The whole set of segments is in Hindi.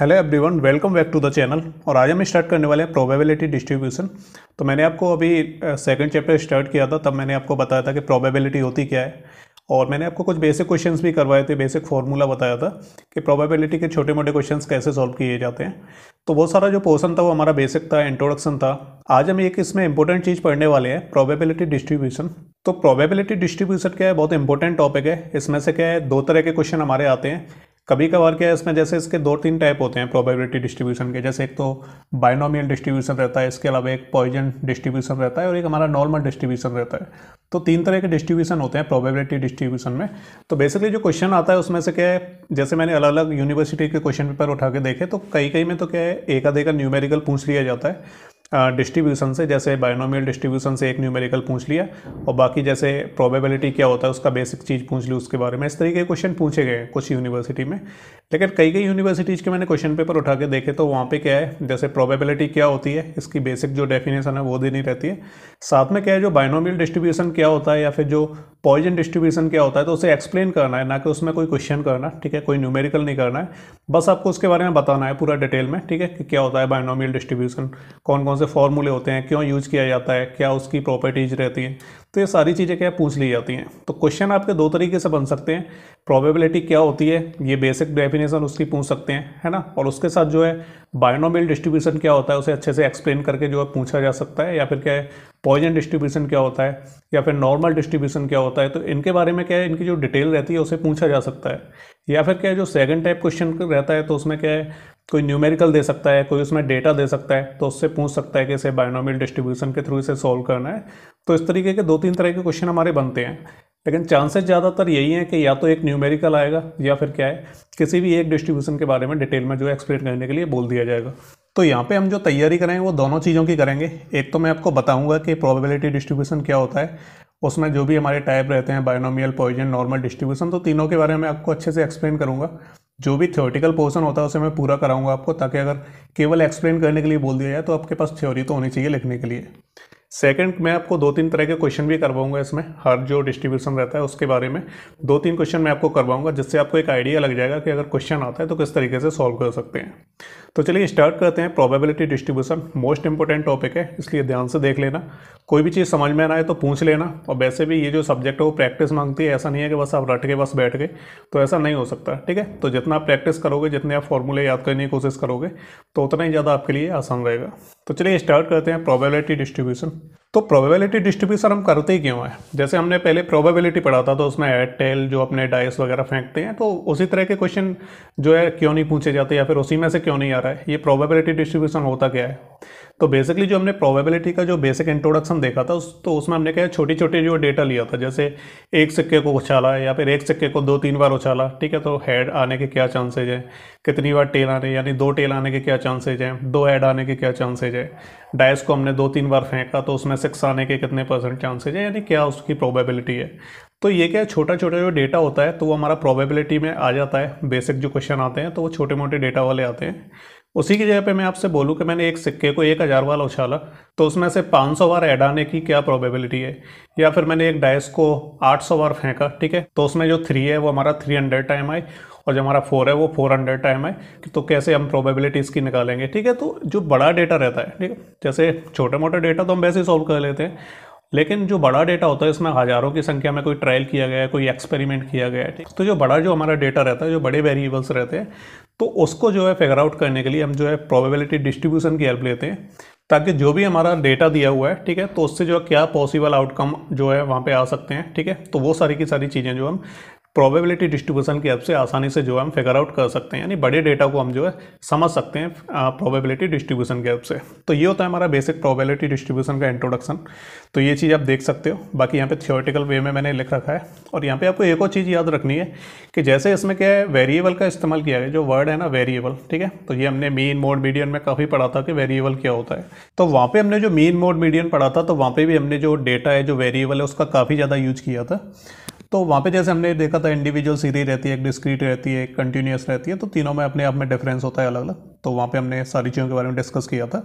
hello everyone welcome back to the channel और आज हम स्टार्ट करने वाले हैं प्रोबेबिलिटी डिस्ट्रीब्यूशन तो मैंने आपको अभी सेकंड चैप्टर स्टार्ट किया था तब मैंने आपको बताया था कि प्रोबेबिलिटी होती क्या है और मैंने आपको कुछ बेसिक क्वेश्चंस भी करवाए थे बेसिक फार्मूला बताया था कि प्रोबेबिलिटी के छोटे मोटे क्वेश्चन कैसे सॉल्व किए जाते हैं तो वो सारा जो पोर्सन था वो हमारा बेसिक था इंट्रोडक्शन था आज हम एक इसमें इंपॉर्टेंट चीज़ पढ़ने वाले हैं प्रोबेबिलिटी डिस्ट्रीब्यूशन तो प्रोबेबिलिटी डिस्ट्रीब्यूशन क्या है बहुत इंपॉर्टेंट टॉपिक है इसमें से क्या है दो तरह के क्वेश्चन हमारे आते हैं कभी कभार क्या है इसमें जैसे इसके दो तीन टाइप होते हैं प्रोबेबिलिटी डिस्ट्रीब्यूशन के जैसे एक तो बाइनोमियल डिस्ट्रीब्यूशन रहता है इसके अलावा एक पॉइजन डिस्ट्रीब्यूशन रहता है और एक हमारा नॉर्मल डिस्ट्रीब्यूशन रहता है तो तीन तरह के डिस्ट्रीब्यूशन होते हैं प्रोबेबिलिटी डिस्ट्रीब्यूशन में तो बेसिकली जो क्वेश्चन आता है उसमें से क्या है जैसे मैंने अलग अलग यूनिवर्सिटी के क्वेश्चन पेपर उठा के देखे तो कई कई में तो क्या है एक आधे का न्यूमेरिकल पूछ लिया जाता है डिस्ट्रीब्यूशन से जैसे बायोनोमियल डिस्ट्रीब्यूशन से एक न्यूमेरिकल पूछ लिया और बाकी जैसे प्रोबेबिलिटी क्या होता है उसका बेसिक चीज़ पूछ ली उसके बारे में इस तरीके के क्वेश्चन पूछे गए कुछ यूनिवर्सिटी में लेकिन कई कई यूनिवर्सिटीज़ के मैंने क्वेश्चन पेपर उठा के देखे तो वहाँ पे क्या है जैसे प्रोबेबिलिटी क्या होती है इसकी बेसिक जो डेफिनेशन है वो देनी रहती है साथ में क्या है जो बायनोमियल डिस्ट्रीब्यूशन क्या होता है या फिर जो पॉइजन डिस्ट्रीब्यूशन क्या होता है तो उसे एक्सप्लेन करना है ना कि उसमें कोई क्वेश्चन करना ठीक है कोई न्यूमेरिकल नहीं करना है बस आपको उसके बारे में बताना है पूरा डिटेल में ठीक है कि क्या होता है बायनोमियल डिस्ट्रीब्यूशन कौन कौन कौन से फॉर्मूले होते हैं क्यों यूज किया जाता है क्या उसकी प्रॉपर्टीज रहती है तो ये सारी चीज़ें क्या पूछ ली जाती हैं तो क्वेश्चन आपके दो तरीके से बन सकते हैं प्रोबेबिलिटी क्या होती है ये बेसिक डेफिनेशन उसकी पूछ सकते हैं है ना और उसके साथ जो है बायोनोमल डिस्ट्रीब्यूशन क्या होता है उसे अच्छे से एक्सप्लेन करके जो है पूछा जा सकता है या फिर क्या है पॉइजन डिस्ट्रीब्यूशन क्या होता है या फिर नॉर्मल डिस्ट्रीब्यूशन क्या होता है तो इनके बारे में क्या है इनकी जो डिटेल रहती है उसे पूछा जा सकता है या फिर क्या है जो सेकंड टाइप क्वेश्चन रहता है तो उसमें क्या है कोई न्यूमेरिकल दे सकता है कोई उसमें डेटा दे सकता है तो उससे पूछ सकता है कि इसे बायनोमियल डिस्ट्रीब्यूशन के थ्रू इसे सॉल्व करना है तो इस तरीके के दो तीन तरह के क्वेश्चन हमारे बनते हैं लेकिन चांसेस ज़्यादातर यही हैं कि या तो एक न्यूमेरिकल आएगा या फिर क्या है किसी भी एक डिस्ट्रीब्यूशन के बारे में डिटेल में जो एक्सप्लेन करने के लिए बोल दिया जाएगा तो यहाँ पे हम जो तैयारी करेंगे वो दोनों चीज़ों की करेंगे एक तो मैं आपको बताऊंगा कि प्रोबेबिलिटी डिस्ट्रीब्यूशन क्या होता है उसमें जो भी हमारे टाइप रहते हैं बायोनोमियल पॉइजन नॉर्मल डिस्ट्रीब्यूशन तो तीनों के बारे में आपको अच्छे से एक्सप्लेन करूँगा जो भी थ्योरेटिकल पोर्सन होता है उसे मैं पूरा कराऊंगा आपको ताकि अगर केवल एक्सप्लेन करने के लिए बोल दिया जाए तो आपके पास थ्योरी तो होनी चाहिए लिखने के लिए सेकंड मैं आपको दो तीन तरह के क्वेश्चन भी करवाऊंगा इसमें हर जो डिस्ट्रीब्यूशन रहता है उसके बारे में दो तीन क्वेश्चन मैं आपको करवाऊंगा जिससे आपको एक आइडिया लग जाएगा कि अगर क्वेश्चन आता है तो किस तरीके से सॉल्व कर सकते हैं तो चलिए स्टार्ट करते हैं probability distribution most important topic है इसलिए ध्यान से देख लेना कोई भी चीज़ समझ में आए तो पूछ लेना और वैसे भी ये जो सब्जेक्ट है वो प्रैक्टिस मांगती है ऐसा नहीं है कि बस आप रट के बस बैठ गए तो ऐसा नहीं हो सकता ठीक है तो जितना आप प्रैक्टिस करोगे जितने आप फॉर्मूले याद करने की कोशिश करोगे तो उतना ही ज़्यादा आपके लिए आसान रहेगा तो चलिए स्टार्ट करते हैं प्रोबेबिलिटी डिस्ट्रीब्यूशन तो प्रोबेबिलिटी डिस्ट्रीब्यूशन हम करते ही क्यों है जैसे हमने पहले प्रोबेबिलिटी पढ़ा था तो उसमें एड टेल जो अपने डाइस वगैरह फेंकते हैं तो उसी तरह के क्वेश्चन जो है क्यों नहीं पूछे जाते या फिर उसी में से क्यों नहीं आ रहा है ये प्रोबेबिलिटी डिस्ट्रीब्यूशन होता क्या है तो बेसिकली जो हमने प्रोबेबिलिटी का जो बेसिक इंट्रोडक्शन देखा था उस तो उसमें हमने क्या छोटी छोटी जो डेटा लिया था जैसे एक सिक्के को उछाला या फिर एक सिक्के को दो तीन बार उछाला ठीक है तो हेड आने के क्या चांसेज हैं कितनी बार टेल आने यानी दो टेल आने के क्या चांसेज हैं दो हेड आने के क्या चांसेज हैं डाइस को हमने दो तीन बार फेंका तो उसमें सिक्स आने के कितने परसेंट चांसेज हैं यानी क्या उसकी प्रोबेबिलिटी है तो ये क्या छोटा छोटा जो डेटा होता है तो वो हमारा प्रोबेबिलिटी में आ जाता है बेसिक जो क्वेश्चन आते हैं तो वो छोटे मोटे डेटा वाले आते हैं उसी की जगह पे मैं आपसे बोलूँ कि मैंने एक सिक्के को एक हज़ार वाला उछाला तो उसमें से 500 बार ऐड आने की क्या प्रोबेबिलिटी है या फिर मैंने एक डाइस को 800 बार फेंका ठीक है तो उसमें जो थ्री है वो हमारा 300 टाइम आए और जो हमारा फोर है वो फोर हंड्रेड टाइम आए तो कैसे हम प्रोबेबिलिटीज़ की निकालेंगे ठीक है तो जो बड़ा डेटा रहता है ठीक है जैसे छोटे मोटे डेटा तो हम वैसे ही सॉल्व कर लेते हैं लेकिन जो बड़ा डेटा होता है इसमें हज़ारों की संख्या में कोई ट्रायल किया गया है कोई एक्सपेरिमेंट किया गया है ठीक तो जो बड़ा जो हमारा डेटा रहता है जो बड़े वेरिएबल्स रहते हैं तो उसको जो है फिगर आउट करने के लिए हम जो है प्रोबेबिलिटी डिस्ट्रीब्यूशन की हेल्प लेते हैं ताकि जो भी हमारा डेटा दिया हुआ है ठीक है तो उससे जो है क्या पॉसिबल आउटकम जो है वहाँ पे आ सकते हैं ठीक है तो वो सारी की सारी चीज़ें जो हम प्रोबेबिलिटी डिस्ट्रीब्यूशन की हेल्प से आसानी से जो है हम फिगर आउट कर सकते हैं यानी बड़े डेटा को हम जो है समझ सकते हैं प्रोबेबिलिटी डिस्ट्रीब्यूशन के हेल्प से तो ये होता है हमारा बेसिक प्रोबेबिलिटी डिस्ट्रीब्यूशन का इंट्रोडक्शन तो ये चीज़ आप देख सकते हो बाकी यहाँ पे थियोरटिकल वे में मैंने लिख रखा है और यहाँ पर आपको एक और चीज़ याद रखनी है कि जैसे इसमें क्या है वेरिएबल का इस्तेमाल किया गया जो वर्ड है ना वेरिएबल ठीक है तो ये हमने मीन मोड मीडियन में काफ़ी पढ़ा था कि वेरिएबल क्या होता है तो वहाँ पर हमने जो मीन मोड मीडियन पढ़ा था तो वहाँ पर भी हमने जो डेटा है जो वेरिएबल है उसका काफ़ी ज़्यादा यूज किया था तो वहाँ पे जैसे हमने देखा था इंडिविजुअल सीधी रहती है एक डिस्क्रीट रहती है एक कंटिन्यूस रहती है तो तीनों में अपने आप में डिफरेंस होता है अलग अलग तो वहाँ पे हमने सारी चीज़ों के बारे में डिस्कस किया था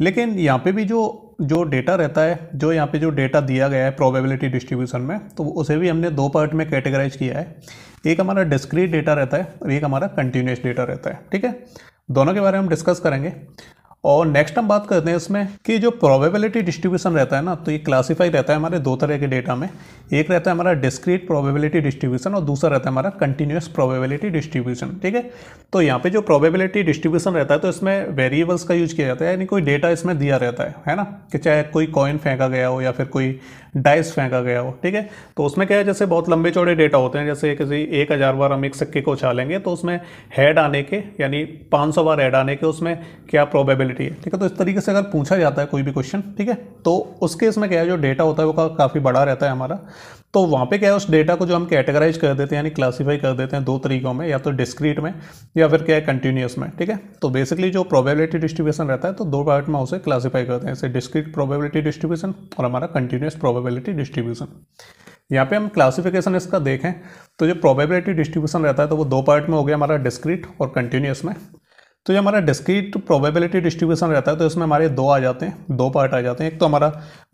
लेकिन यहाँ पे भी जो जो डेटा रहता है जो यहाँ पे जो डेटा दिया गया है प्रोबेबिलिटी डिस्ट्रीब्यूशन में तो उसे भी हमने दो पार्ट में कैटेगराइज किया है एक हमारा डिस्क्रीट डेटा रहता है और एक हमारा कंटिन्यूस डेटा रहता है ठीक है दोनों के बारे में हम डिस्कस करेंगे और नेक्स्ट हम बात करते हैं इसमें कि जो प्रोबेबिलिटी डिस्ट्रीब्यूशन रहता है ना तो ये क्लासीफाई रहता है हमारे दो तरह के डेटा में एक रहता है हमारा डिस्क्रीट प्रोबेबिलिटी डिस्ट्रीब्यूशन और दूसरा रहता है हमारा कंटिन्यूस प्रोबेबिलिटी डिस्ट्रीब्यूशन ठीक है तो यहाँ पे जो प्रोबेबिलिटी डिस्ट्रीब्यूशन रहता है तो इसमें वेरिएबल्स का यूज किया जाता है यानी कोई डेटा इसमें दिया रहता है है ना कि चाहे कोई कॉइन फेंका गया हो या फिर कोई डाइस फेंका गया हो ठीक है तो उसमें क्या है जैसे बहुत लंबे चौड़े डेटा होते हैं जैसे किसी एक हज़ार बार हम एक सिक्के को उछालेंगे तो उसमें हेड आने के यानी 500 बार हेड आने के उसमें क्या प्रोबेबिलिटी है ठीक है तो इस तरीके से अगर पूछा जाता है कोई भी क्वेश्चन ठीक है तो उसके इसमें क्या है जो डेटा होता है वो काफ़ी बड़ा रहता है हमारा तो वहाँ पे क्या है उस डेटा को जो हम कैटेगराइज कर देते हैं यानी क्लासीफाई कर देते हैं दो तरीकों में या तो डिस्क्रीट में या फिर क्या है कंटिन्यूस में ठीक है तो बेसिकली जो प्रोबेबिलिटी डिस्ट्रीब्यूशन रहता है तो दो पार्ट में उसे क्लासीफाई करते हैं जैसे डिस्क्रीट प्रोबेबिलिटी डिस्ट्रीब्यूशन और हमारा कंटिन्यूस प्रोबेबिलिटी डिस्ट्रीब्यूशन यहाँ पे हम क्लासिफिकेशन इसका देखें तो जो प्रोबेबिलिटी डिस्ट्रीब्यूशन रहता है तो वो दो पार्ट में हो गया हमारा डिस्क्रीट और कंटिन्यूस में तो ये हमारा डिस्क्रीट प्रोबेबिलिटी डिस्ट्रीब्यूशन रहता है तो इसमें हमारे दो आ जाते हैं दो पार्ट आ जाते हैं एक तो हमारा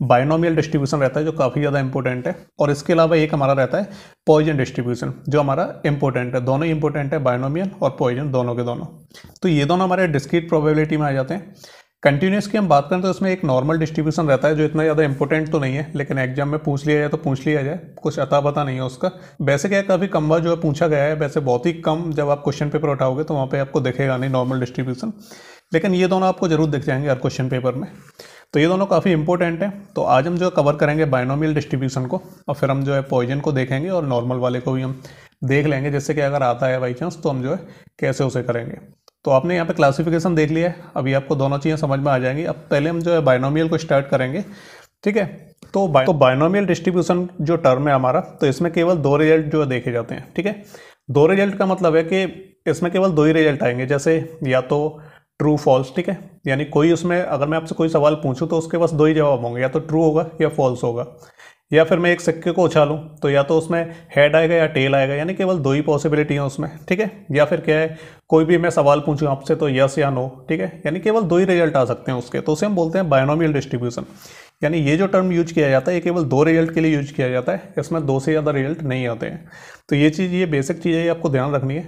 बायनोमियल डिस्ट्रीब्यूशन रहता है जो काफ़ी ज़्यादा इंपॉर्टेंट है और इसके अलावा एक हमारा रहता है पॉइजन डिस्ट्रीब्यूशन जो हमारा इंपॉर्टेंट है दोनों इंपॉर्टेंट है बायनोमियल और पॉइजन दोनों के दोनों तो ये दोनों हमारे डिस्क्रीट प्रोबेबिलिटी में आ जाते हैं कंटिन्यूस की हम बात करें तो इसमें एक नॉर्मल डिस्ट्रीब्यूशन रहता है जो इतना ज़्यादा इंपॉर्टेंट तो नहीं है लेकिन एग्जाम में पूछ लिया जाए तो पूछ लिया जाए कुछ अता पता नहीं है उसका वैसे क्या काफ़ी कम बार जो है पूछा गया है वैसे बहुत ही कम जब आप क्वेश्चन पेपर उठाओगे तो वहाँ पर आपको दिखेगा नहीं नॉर्मल डिस्ट्रीब्यूशन लेकिन ये दोनों आपको जरूर दिख जाएंगे हर क्वेश्चन पेपर में तो ये दोनों काफ़ी इंपॉर्टेंट हैं तो आज हम जो कवर करेंगे बायनोमियल डिस्ट्रीब्यूशन को और फिर हम जो है पॉइजन को देखेंगे और नॉर्मल वाले को भी हम देख लेंगे जैसे कि अगर आता है बाई चांस तो हम जो है कैसे उसे करेंगे तो आपने यहाँ पे क्लासिफिकेशन देख लिया है अभी आपको दोनों चीज़ें समझ में आ जाएंगी अब पहले हम जो है बायनोमियल को स्टार्ट करेंगे ठीक है तो बाय तो बायनोमियल डिस्ट्रीब्यूशन जो टर्म है हमारा तो इसमें केवल दो रिजल्ट जो है देखे जाते हैं ठीक है दो रिजल्ट का मतलब है कि इसमें केवल दो ही रिजल्ट आएंगे जैसे या तो ट्रू फॉल्स ठीक है यानी कोई उसमें अगर मैं आपसे कोई सवाल पूछूँ तो उसके पास दो ही जवाब होंगे या तो ट्रू होगा या फॉल्स होगा या फिर मैं एक सिक्के को उछालूँ तो या तो उसमें हेड आएगा या टेल आएगा यानी केवल दो ही पॉसिबिलिटी हैं उसमें ठीक है या फिर क्या है कोई भी मैं सवाल पूछूँ आपसे तो यस या नो ठीक है यानी केवल दो ही रिजल्ट आ सकते हैं उसके तो उसे हम बोलते हैं बायोनोमियल डिस्ट्रीब्यूशन यानी ये जो टर्म यूज किया जाता है ये केवल दो रिजल्ट के लिए यूज किया जाता है इसमें दो से ज़्यादा रिजल्ट नहीं आते हैं तो ये चीज़ ये बेसिक चीज़ है ये आपको ध्यान रखनी है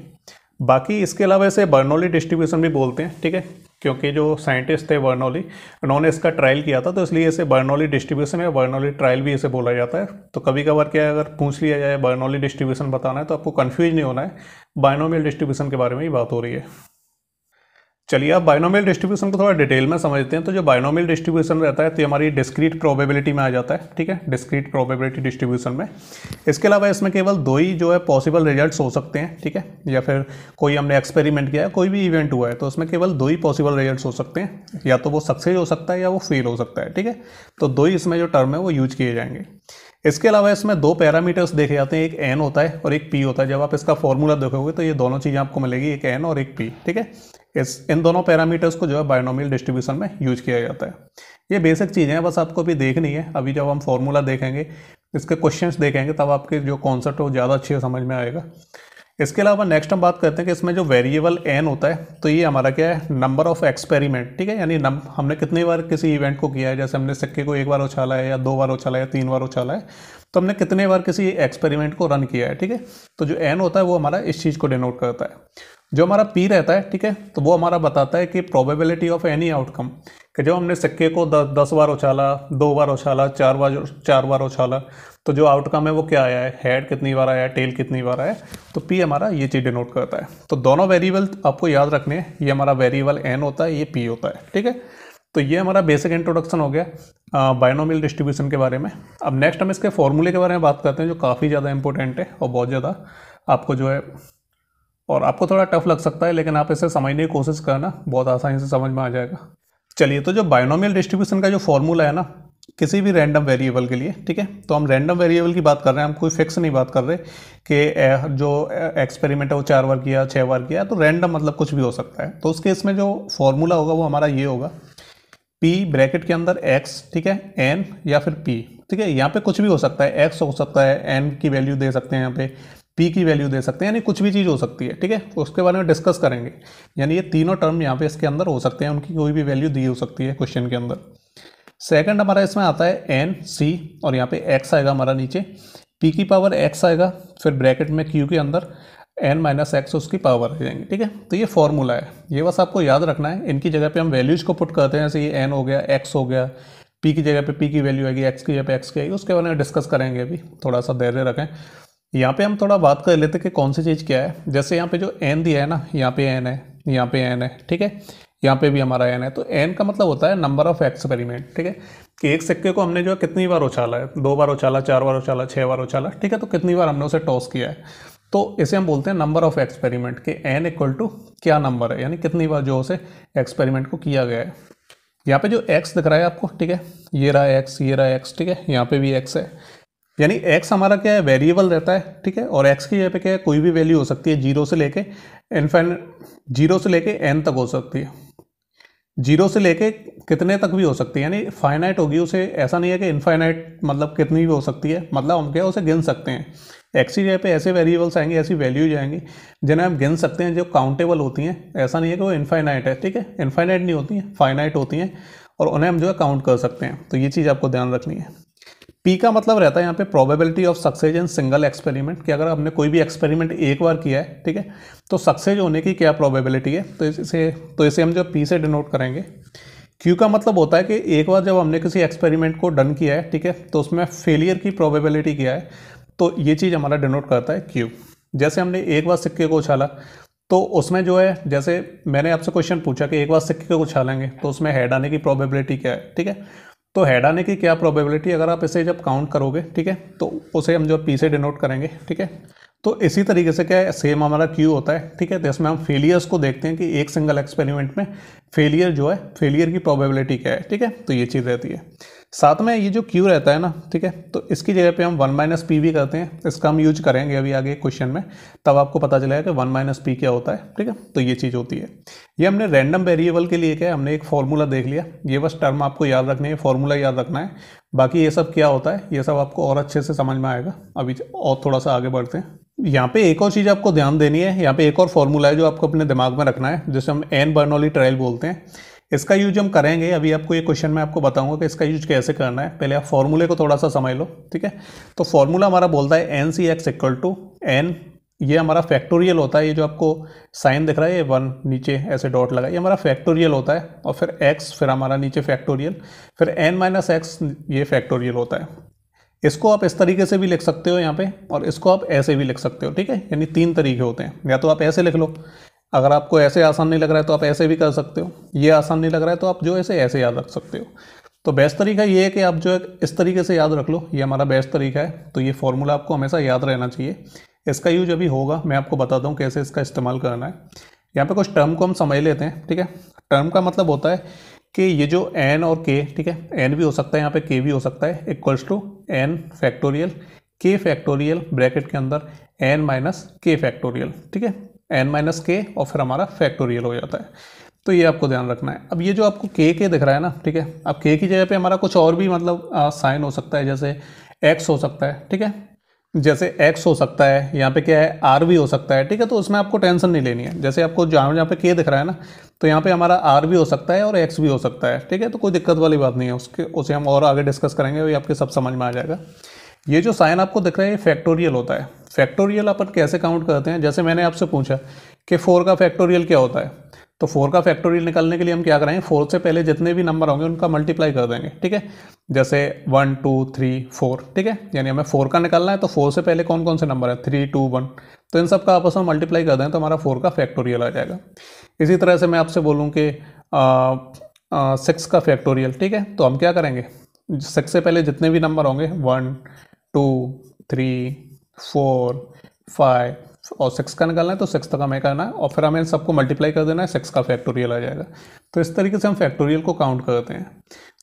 बाकी इसके अलावा इसे बर्नौली डिस्ट्रीब्यूशन भी बोलते हैं ठीक है क्योंकि जो साइंटिस्ट थे बर्नौली उन्होंने इसका ट्रायल किया था तो इसलिए इसे बर्नौली डिस्ट्रीब्यूशन या बर्नौली ट्रायल भी इसे बोला जाता है तो कभी कभार क्या है अगर पूछ लिया जाए बर्नौली डिस्ट्रीब्यूशन बताना है तो आपको कन्फ्यूज नहीं होना है बायनोमियल डिस्ट्रीब्यूशन के बारे में ही बात हो रही है चलिए अब बायनोमियल डिस्ट्रीब्यूशन को थोड़ा डिटेल में समझते हैं तो जो बायनोमियल डिस्ट्रीब्यूशन रहता है तो हमारी डिस्क्रीट प्रोबेबिलिटी में आ जाता है ठीक है डिस्क्रीट प्रोबेबिलिटी डिस्ट्रीब्यूशन में इसके अलावा इसमें केवल दो ही जो है पॉसिबल रिजल्ट्स हो सकते हैं ठीक है या फिर कोई हमने एक्सपेरिमेंट किया है कोई भी इवेंट हुआ है तो उसमें केवल दो ही पॉसिबल रिजल्ट हो सकते हैं या तो वो सक्सेस हो सकता है या वो फेल हो सकता है ठीक है तो दो ही इसमें जो टर्म है वो यूज किए जाएंगे इसके अलावा इसमें दो पैरामीटर्स देखे जाते हैं एक एन होता है और एक पी होता है जब आप इसका फॉर्मूला देखोगे तो ये दोनों चीज़ें आपको मिलेगी एक एन और एक पी ठीक है इस इन दोनों पैरामीटर्स को जो है बायोनॉमियल डिस्ट्रीब्यूशन में यूज किया जाता है ये बेसिक चीज़ें हैं बस आपको अभी देखनी है अभी जब हम फॉर्मूला देखेंगे इसके क्वेश्चंस देखेंगे तब आपके जो कॉन्सेप्ट हो ज़्यादा अच्छे समझ में आएगा इसके अलावा नेक्स्ट हम बात करते हैं कि इसमें जो वेरिएबल एन होता है तो ये हमारा क्या है नंबर ऑफ एक्सपेरिमेंट ठीक है यानी नम हमने कितनी बार किसी इवेंट को किया है जैसे हमने सिक्के को एक बार उछाला है या दो बार उछाला है तीन बार उछाला है तो हमने कितने बार किसी एक्सपेरिमेंट को रन किया है ठीक है तो जो एन होता है वो हमारा इस चीज़ को डिनोट करता है जो हमारा पी रहता है ठीक है तो वो हमारा बताता है कि प्रोबेबिलिटी ऑफ एनी आउटकम कि जब हमने सिक्के को द, दस बार उछाला दो बार उछाला चार बार चार बार उछाला तो जो आउटकम है वो क्या आया है हेड कितनी बार आया है टेल कितनी बार आया तो पी हमारा ये चीज़ डिनोट करता है तो दोनों वेरिएबल आपको याद रखने हैं ये हमारा वेरिएबल एन होता है ये पी होता है ठीक है तो ये हमारा बेसिक इंट्रोडक्शन हो गया बायनोमिल डिस्ट्रीब्यूशन के बारे में अब नेक्स्ट हम इसके फॉर्मूले के बारे में बात करते हैं जो काफ़ी ज़्यादा इंपॉर्टेंट है और बहुत ज़्यादा आपको जो है और आपको थोड़ा टफ लग सकता है लेकिन आप इसे समझने की कोशिश करना बहुत आसानी से समझ में आ जाएगा चलिए तो जो बायनोमियल डिस्ट्रीब्यूशन का जो फॉर्मूला है ना किसी भी रैंडम वेरिएबल के लिए ठीक है तो हम रैंडम वेरिएबल की बात कर रहे हैं हम कोई फिक्स नहीं बात कर रहे कि जो एक्सपेरिमेंट है वो चार बार किया छः बार किया तो रैंडम मतलब कुछ भी हो सकता है तो उसके इसमें जो फॉर्मूला होगा वो हमारा ये होगा पी ब्रैकेट के अंदर एक्स ठीक है एन या फिर पी ठीक है यहाँ पे कुछ भी हो सकता है एक्स हो सकता है एन की वैल्यू दे सकते हैं यहाँ पे पी की वैल्यू दे सकते हैं यानी कुछ भी चीज़ हो सकती है ठीक है उसके बारे में डिस्कस करेंगे यानी ये तीनों टर्म यहाँ पे इसके अंदर हो सकते हैं उनकी कोई भी वैल्यू दी हो सकती है क्वेश्चन के अंदर सेकेंड हमारा इसमें आता है एन सी और यहाँ पे एक्स आएगा हमारा नीचे पी की पावर एक्स आएगा फिर ब्रैकेट में क्यू के अंदर एन माइनस एक्स उसकी पावर आ जाएंगी ठीक है तो ये फॉर्मूला है ये बस आपको याद रखना है इनकी जगह पे हम वैल्यूज को पुट करते हैं जैसे ये एन हो गया एक्स हो गया पी की जगह पे पी की वैल्यू आएगी एक्स की जगह पे एक्स की आएगी उसके बारे में डिस्कस करेंगे अभी थोड़ा सा धैर्य रखें यहाँ पे हम थोड़ा बात कर लेते कि कौन सी चीज़ क्या है जैसे यहाँ पे जो एन दिया है ना यहाँ पे एन है यहाँ पे एन है ठीक है यहाँ पे भी हमारा एन है तो एन का मतलब होता है नंबर ऑफ एक्सपेरिमेंट ठीक है कि एक सिक्के को हमने जो है कितनी बार उछाला है दो बार उछाला चार बार उछाला छः बार उछाला ठीक है तो कितनी बार हमने उसे टॉस किया है तो इसे हम बोलते हैं नंबर ऑफ एक्सपेरिमेंट के एन इक्वल टू क्या नंबर है यानी कितनी बार जो उसे एक्सपेरिमेंट को किया गया है यहाँ पे जो एक्स दिख रहा है आपको ठीक है ये रहा एक्स ये रहा एक्स ठीक है यहाँ पे भी एक्स है यानी एक्स हमारा क्या है वेरिएबल रहता है ठीक है और एक्स की यहाँ पे क्या है कोई भी वैल्यू हो सकती है जीरो से लेके इनफाइन जीरो से लेके एन तक हो सकती है जीरो से लेके कितने तक भी हो सकती है यानी फाइनाइट होगी उसे ऐसा नहीं है कि इनफाइनाइट मतलब कितनी भी हो सकती है मतलब हम क्या उसे गिन सकते हैं जगह पे ऐसे वेरिएबल्स आएंगे ऐसी वैल्यूज आएंगी जिन्हें हम गिन सकते हैं जो काउंटेबल होती हैं ऐसा नहीं है कि वो इनफाइनाइट है ठीक है इनफाइनाइट नहीं होती हैं फाइनाइट होती हैं और उन्हें हम जो है काउंट कर सकते हैं तो ये चीज़ आपको ध्यान रखनी है पी का मतलब रहता है यहाँ पे probability of success in single experiment कि अगर हमने कोई भी एक्सपेरिमेंट एक बार किया है ठीक है तो सक्सेस होने की क्या प्रोबेबिलिटी है तो इसे तो इसे हम जो पी से डिनोट करेंगे क्यू का मतलब होता है कि एक बार जब हमने किसी एक्सपेरिमेंट को डन किया है ठीक है तो उसमें फेलियर की प्रोबेबिलिटी क्या है तो ये चीज़ हमारा डिनोट करता है क्यू जैसे हमने एक बार सिक्के को उछाला तो उसमें जो है जैसे मैंने आपसे क्वेश्चन पूछा कि एक बार सिक्के को उछालेंगे तो उसमें हेड आने की प्रोबेबिलिटी क्या है ठीक है तो हेड आने की क्या प्रोबेबिलिटी अगर आप इसे जब काउंट करोगे ठीक है तो उसे हम जो पी से डिनोट करेंगे ठीक है तो इसी तरीके से क्या है सेम हमारा क्यू होता है ठीक है तो इसमें हम फेलियर्स को देखते हैं कि एक सिंगल एक्सपेरिमेंट में फेलियर जो है फेलियर की प्रोबेबिलिटी क्या है ठीक है तो ये चीज़ रहती है साथ में ये जो क्यू रहता है ना ठीक है तो इसकी जगह पे हम वन माइनस पी भी करते हैं इसका हम यूज करेंगे अभी आगे क्वेश्चन में तब आपको पता चलेगा कि वन माइनस पी क्या होता है ठीक है तो ये चीज़ होती है ये हमने रैंडम वेरिएबल के लिए क्या हमने एक फॉर्मूला देख लिया ये बस टर्म आपको याद रखनी है फॉर्मूला याद रखना है बाकी ये सब क्या होता है ये सब आपको और अच्छे से समझ में आएगा अभी और थोड़ा सा आगे बढ़ते हैं यहाँ पे एक और चीज़ आपको ध्यान देनी है यहाँ पे एक और फॉर्मूला है जो आपको अपने दिमाग में रखना है जिसे हम एन बर्नौली ट्रायल बोलते हैं इसका यूज हम करेंगे अभी आपको ये क्वेश्चन मैं आपको बताऊंगा कि इसका यूज कैसे करना है पहले आप फॉर्मूले को थोड़ा सा समझ लो ठीक है तो फॉर्मूला हमारा बोलता है n c x equal to n ये हमारा फैक्टोरियल होता है ये जो आपको साइन दिख रहा है ये वन नीचे ऐसे डॉट लगा ये हमारा फैक्टोरियल होता है और फिर एक्स फिर हमारा नीचे फैक्टोरियल फिर एन माइनस एक्स ये फैक्टोरियल होता है इसको आप इस तरीके से भी लिख सकते हो यहाँ पे और इसको आप ऐसे भी लिख सकते हो ठीक है यानी तीन तरीके होते हैं या तो आप ऐसे लिख लो अगर आपको ऐसे आसान नहीं लग रहा है तो आप ऐसे भी कर सकते हो ये आसान नहीं लग रहा है तो आप जो ऐसे ऐसे याद रख सकते हो तो बेस्ट तरीका ये है कि आप जो है इस तरीके से याद रख लो ये हमारा बेस्ट तरीका है तो ये फॉर्मूला आपको हमेशा याद रहना चाहिए इसका यूज अभी होगा मैं आपको बताता हूँ कैसे इसका इस्तेमाल करना है यहाँ पर कुछ टर्म को हम समझ लेते हैं ठीक है टर्म का मतलब होता है कि ये जो एन और के ठीक है एन भी हो सकता है यहाँ पर के भी हो सकता है equals to n factorial k factorial bracket के अंदर एन माइनस के फैक्टोरियल ठीक है एन माइनस के और फिर हमारा फैक्टोरियल हो जाता है तो ये आपको ध्यान रखना है अब ये जो आपको के के दिख रहा है ना ठीक है अब के की जगह पे हमारा कुछ और भी मतलब साइन हो सकता है जैसे एक्स हो सकता है ठीक है जैसे एक्स हो सकता है यहाँ पे क्या है आर भी हो सकता है ठीक है तो उसमें आपको टेंशन नहीं लेनी है जैसे आपको जहाँ जहाँ पे के दिख रहा है ना तो यहाँ पे हमारा आर भी हो सकता है और एक्स भी हो सकता है ठीक है तो कोई दिक्कत वाली बात नहीं है उसके उसे हम और आगे डिस्कस करेंगे वही आपके सब समझ में आ जाएगा ये जो साइन आपको दिख रहा है ये फैक्टोरियल होता है फैक्टोरियल अपन कैसे काउंट करते हैं जैसे मैंने आपसे पूछा कि फोर का फैक्टोरियल क्या होता है तो फोर का फैक्टोरियल निकालने के लिए हम क्या करेंगे फोर से पहले जितने भी नंबर होंगे उनका मल्टीप्लाई कर देंगे ठीक है जैसे वन टू थ्री फोर ठीक है यानी हमें फोर का निकालना है तो फोर से पहले कौन कौन से नंबर है थ्री टू वन तो इन सब का आपस में मल्टीप्लाई कर दें तो हमारा फोर का फैक्टोरियल आ जाएगा इसी तरह से मैं आपसे बोलूँ कि सिक्स का फैक्टोरियल ठीक है तो हम क्या करेंगे सिक्स से पहले जितने भी नंबर होंगे one two three four five और सिक्स का निकालना है तो सिक्स तक हमें करना है और फिर हमें सबको मल्टीप्लाई कर देना है सिक्स का फैक्टोरियल आ जाएगा तो इस तरीके से हम फैक्टोरियल को काउंट करते हैं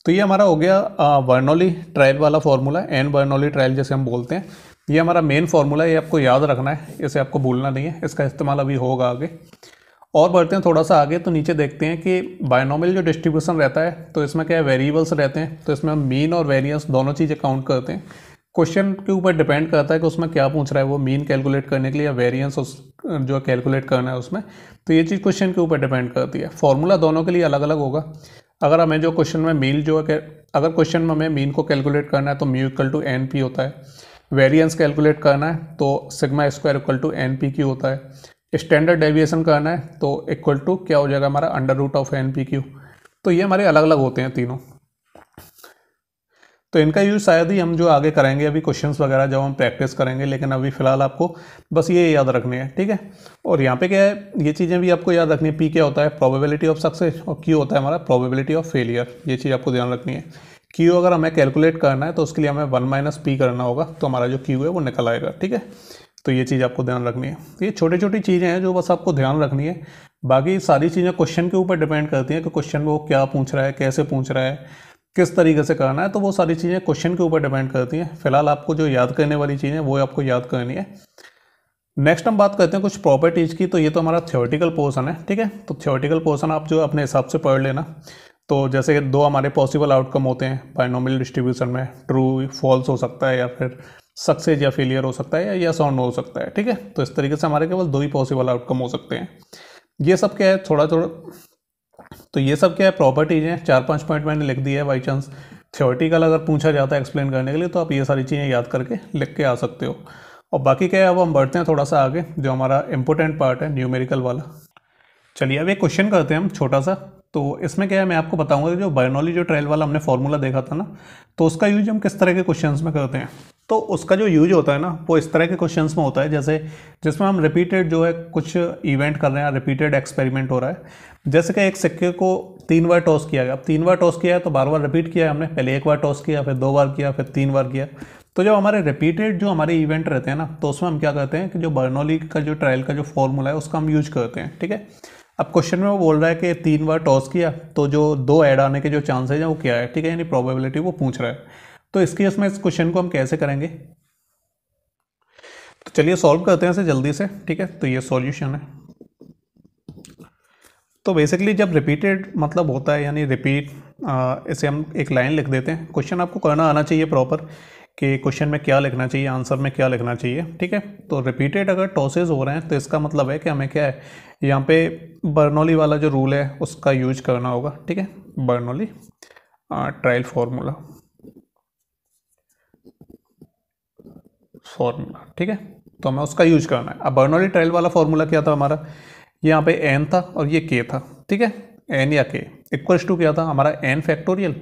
तो ये हमारा हो गया वर्नोली ट्रायल वाला फार्मूला एन वर्नोली ट्रायल जैसे हम बोलते हैं ये हमारा मेन फार्मूला ये आपको याद रखना है इसे आपको भूलना नहीं है इसका इस्तेमाल अभी होगा आगे और बढ़ते हैं थोड़ा सा आगे तो नीचे देखते हैं कि बायनॉमल जो डिस्ट्रीब्यूशन रहता है तो इसमें क्या है वेरिएबल्स रहते हैं तो इसमें हम मीन और वेरियंस दोनों चीज़ें काउंट करते हैं क्वेश्चन के ऊपर डिपेंड करता है कि उसमें क्या पूछ रहा है वो मीन कैलकुलेट करने के लिए या वेरियंस उस जो कैलकुलेट करना है उसमें तो ये चीज़ क्वेश्चन के ऊपर डिपेंड करती है फॉर्मूला दोनों के लिए अलग अलग होगा अगर हमें जो क्वेश्चन में मीन जो है अगर क्वेश्चन में हमें मीन को कैलकुलेट करना है तो mu equal to n p होता है वेरियंस कैलकुलेट करना है तो sigma square equal to n p q होता है स्टैंडर्ड डेविएशन करना है तो इक्वल टू क्या हो जाएगा हमारा under root of n p q तो ये हमारे अलग अलग होते हैं तीनों तो इनका यूज़ शायद ही हम जो आगे करेंगे अभी क्वेश्चन वगैरह जब हम प्रैक्टिस करेंगे लेकिन अभी फ़िलहाल आपको बस ये याद रखने हैं ठीक है और यहाँ पे क्या है ये चीज़ें भी आपको याद रखनी है पी क्या होता है प्रोबेबिलिटी ऑफ सक्सेस और क्यू होता है हमारा प्रोबेबिलिटी ऑफ फेलियर ये चीज़ आपको ध्यान रखनी है क्यू अगर हमें कैलकुलेट करना है तो उसके लिए हमें वन माइनस पी करना होगा तो हमारा जो क्यू है वो निकल आएगा ठीक है तो ये चीज़ आपको ध्यान रखनी है तो ये छोटी छोटी चीज़ें हैं जो बस आपको ध्यान रखनी है बाकी सारी चीज़ें क्वेश्चन के ऊपर डिपेंड करती हैं कि क्वेश्चन वो क्या पूछ रहा है कैसे पूछ रहा है किस तरीके से करना है तो वो सारी चीज़ें क्वेश्चन के ऊपर डिपेंड करती हैं फिलहाल आपको जो याद करने वाली चीज़ें वो आपको याद करनी है नेक्स्ट हम बात करते हैं कुछ प्रॉपर्टीज़ की तो ये तो हमारा थियोटिकल पोर्सन है ठीक है तो थियोटिकल पोर्सन आप जो अपने हिसाब से पढ़ लेना तो जैसे दो हमारे पॉसिबल आउटकम होते हैं बाइनॉमियल डिस्ट्रीब्यूशन में ट्रू फॉल्स हो सकता है या फिर सक्सेस या फेलियर हो सकता है या यस और नो हो सकता है ठीक है तो इस तरीके से हमारे केवल दो ही पॉसिबल आउटकम हो सकते हैं ये सब क्या है थोड़ा थोड़ा तो ये सब क्या है प्रॉपर्टीज हैं चार पाँच पॉइंट मैंने लिख दिया है बाई चांस थियोरटिकल अगर पूछा जाता है एक्सप्लेन करने के लिए तो आप ये सारी चीज़ें याद करके लिख के आ सकते हो और बाकी क्या है अब हम बढ़ते हैं थोड़ा सा आगे जो हमारा इंपॉर्टेंट पार्ट है न्यूमेरिकल वाला चलिए अब एक क्वेश्चन करते हैं हम छोटा सा तो इसमें क्या है मैं आपको बताऊंगा कि जो बायोनॉली जो ट्रायल वाला हमने फॉर्मूला देखा था ना तो उसका यूज हम किस तरह के क्वेश्चंस में करते हैं तो उसका जो यूज होता है ना वो इस तरह के क्वेश्चंस में होता है जैसे जिसमें हम रिपीटेड जो है कुछ इवेंट कर रहे हैं रिपीटेड एक्सपेरिमेंट हो रहा है जैसे कि एक सिक्के को तीन बार टॉस किया गया अब तीन बार टॉस किया है तो बार बार रिपीट किया है हमने पहले एक बार टॉस किया फिर दो बार किया फिर तीन बार किया तो जब हमारे रिपीटेड जो हमारे इवेंट रहते हैं ना तो उसमें हम क्या करते हैं कि जो बर्नोली का जो ट्रायल का जो फॉर्मूला है उसका हम यूज करते हैं ठीक है अब क्वेश्चन में वो बोल रहा है कि तीन बार टॉस किया तो जो दो ऐड आने के जो चांसेज हैं वो क्या है ठीक है यानी प्रोबेबिलिटी वो पूछ रहा है तो इस केस में इस क्वेश्चन को हम कैसे करेंगे तो चलिए सॉल्व करते हैं इसे जल्दी से ठीक है तो ये सॉल्यूशन है तो बेसिकली जब रिपीटेड मतलब होता है यानी रिपीट इसे हम एक लाइन लिख देते हैं क्वेश्चन आपको करना आना चाहिए प्रॉपर कि क्वेश्चन में क्या लिखना चाहिए आंसर में क्या लिखना चाहिए ठीक है तो रिपीटेड अगर टॉसेज हो रहे हैं तो इसका मतलब है कि हमें क्या है यहाँ पे बर्नौली वाला जो रूल है उसका यूज करना होगा ठीक है बर्नौली ट्रायल फार्मूला फॉर्मूला ठीक है तो हमें उसका यूज करना है अब बर्नौली ट्रायल वाला फॉर्मूला क्या था हमारा यहाँ पे एन था और ये के था ठीक है एन या के इक्वल्स टू क्या था हमारा एन फैक्टोरियल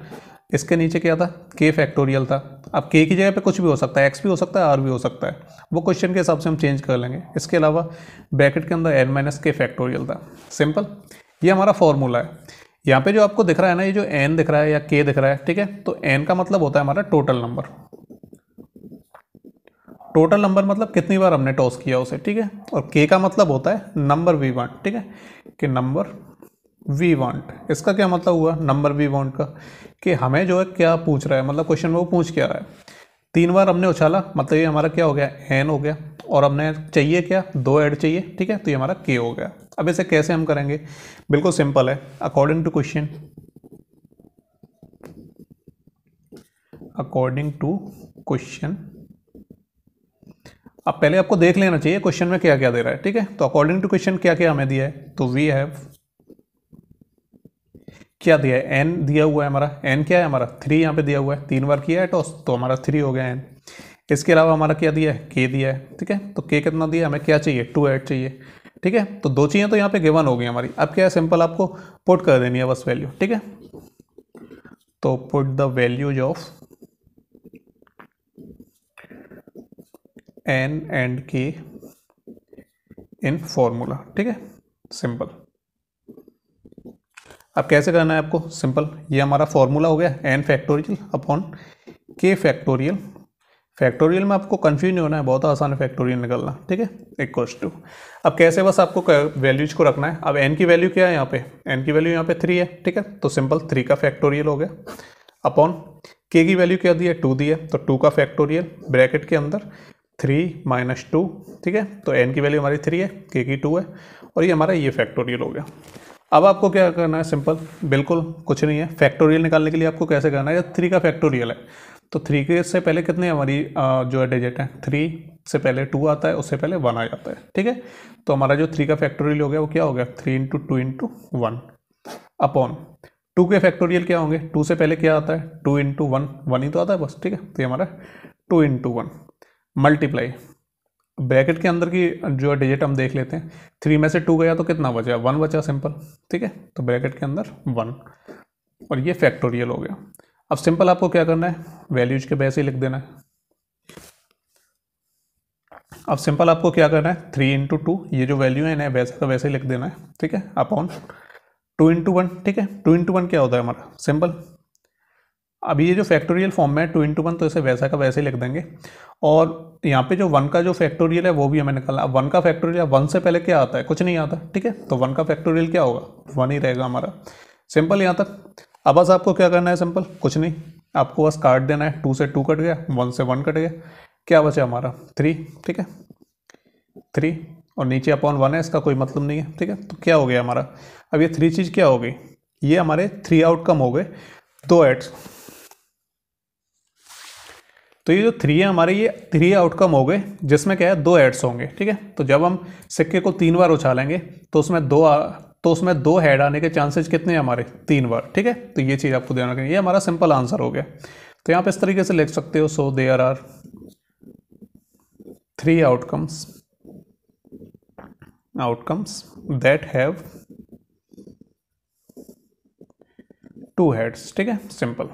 इसके नीचे क्या था के फैक्टोरियल था अब के की जगह पे कुछ भी हो सकता है एक्स भी हो सकता है आर भी हो सकता है वो क्वेश्चन के हिसाब से हम चेंज कर लेंगे इसके अलावा ब्रैकेट के अंदर एन माइनस के फैक्टोरियल था सिंपल ये हमारा फॉर्मूला है यहाँ पे जो आपको दिख रहा है ना ये जो एन दिख रहा है या के दिख रहा है ठीक है तो एन का मतलब होता है हमारा टोटल नंबर टोटल नंबर मतलब कितनी बार हमने टॉस किया उसे ठीक है और के का मतलब होता है नंबर वी वांट ठीक है कि नंबर वी वांट इसका क्या मतलब हुआ नंबर वी वांट का कि हमें जो है क्या पूछ रहा है मतलब क्वेश्चन में वो पूछ क्या रहा है तीन बार हमने उछाला मतलब ये हमारा क्या हो गया एन हो गया और हमने चाहिए क्या दो ऐड चाहिए ठीक है तो ये हमारा के हो गया अब इसे कैसे हम करेंगे बिल्कुल सिंपल है according to question according to question अब पहले आपको देख लेना चाहिए क्वेश्चन में क्या क्या दे रहा है ठीक है तो अकॉर्डिंग टू क्वेश्चन क्या क्या हमें दिया है तो वी हैव क्या दिया है एन दिया हुआ है हमारा एन क्या है हमारा थ्री यहाँ पे दिया हुआ है तीन बार किया है टॉस तो हमारा थ्री हो गया एन इसके अलावा हमारा क्या दिया है के दिया है ठीक है तो के कितना दिया हमें क्या चाहिए टू एड चाहिए ठीक है तो दो चीज़ें तो यहाँ पे गिवन हो गई हमारी अब क्या है सिंपल आपको पुट कर देनी है बस वैल्यू ठीक है तो put the values of n and k in formula ठीक है सिंपल अब कैसे करना है आपको सिंपल ये हमारा फॉर्मूला हो गया n factorial upon k factorial factorial में आपको कन्फ्यूज नहीं होना है बहुत आसान है फैक्टोरियल निकलना ठीक है इक्व टू अब कैसे बस आपको वैल्यूज को रखना है अब एन की वैल्यू क्या है यहाँ पे एन की वैल्यू यहाँ पे थ्री है ठीक है तो सिंपल थ्री का फैक्टोरियल हो गया अपॉन के की वैल्यू क्या दी है टू दी है तो टू का फैक्टोरियल ब्रैकेट के अंदर थ्री माइनस टू ठीक है तो एन की वैल्यू हमारी थ्री है के की टू है और ये हमारा ये फैक्टोरियल हो गया अब आपको क्या करना है सिंपल बिल्कुल कुछ नहीं है फैक्टोरियल निकालने के लिए आपको कैसे करना है थ्री का फैक्टोरियल है तो थ्री के से पहले कितने हमारी जो है डिजिट है थ्री से पहले टू आता है उससे पहले वन आ जाता है ठीक है तो हमारा जो थ्री का फैक्टोरियल हो गया वो क्या हो गया three into two into one upon two के फैक्टोरियल क्या होंगे टू से पहले क्या आता है टू इंटू वन वन ही तो आता है बस ठीक है तो ये हमारा two into one multiply bracket के अंदर की जो डिजिट हम देख लेते हैं थ्री में से टू गया तो कितना बचा वन बचा सिंपल ठीक है तो ब्रैकेट के अंदर वन और ये फैक्टोरियल हो गया अब सिंपल आपको क्या करना है वैल्यूज के वैसे ही लिख देना है अब सिंपल आपको क्या करना है थ्री इंटू टू ये जो वैल्यू है ना वैसे का वैसे ही लिख देना है ठीक है अपॉन टू इंटू वन ठीक है टू इंटू वन क्या होता है हमारा सिंपल अभी ये जो फैक्टोरियल फॉर्म में टू इंटू वन तो इसे वैसा का वैसे ही लिख देंगे और यहाँ पे जो वन का जो फैक्टोरियल है वो भी हमें निकालना अब वन का फैक्टोरियल वन से पहले क्या आता है कुछ नहीं आता ठीक है तो वन का फैक्टोरियल क्या होगा वन ही रहेगा हमारा सिंपल यहाँ तक अब बस आपको क्या करना है सिंपल कुछ नहीं आपको बस काट देना है टू से टू कट गया वन से वन कट गया क्या बचा हमारा थ्री ठीक है थ्री और नीचे अपॉन वन है इसका कोई मतलब नहीं है ठीक है तो क्या हो गया हमारा अब ये थ्री चीज़ क्या हो गई ये हमारे थ्री आउटकम हो गए दो एड्स तो ये जो थ्री है हमारे ये थ्री आउटकम हो गए जिसमें क्या है दो हेड्स होंगे ठीक है तो जब हम सिक्के को तीन बार उछालेंगे तो उसमें दो आ, तो उसमें दो हेड आने के चांसेस कितने हैं हमारे तीन बार ठीक है तो ये चीज़ आपको ध्यान रखेंगे ये हमारा सिंपल आंसर हो गया तो यहाँ पे इस तरीके से लिख सकते हो so there are three outcomes outcomes that have two heads ठीक है सिंपल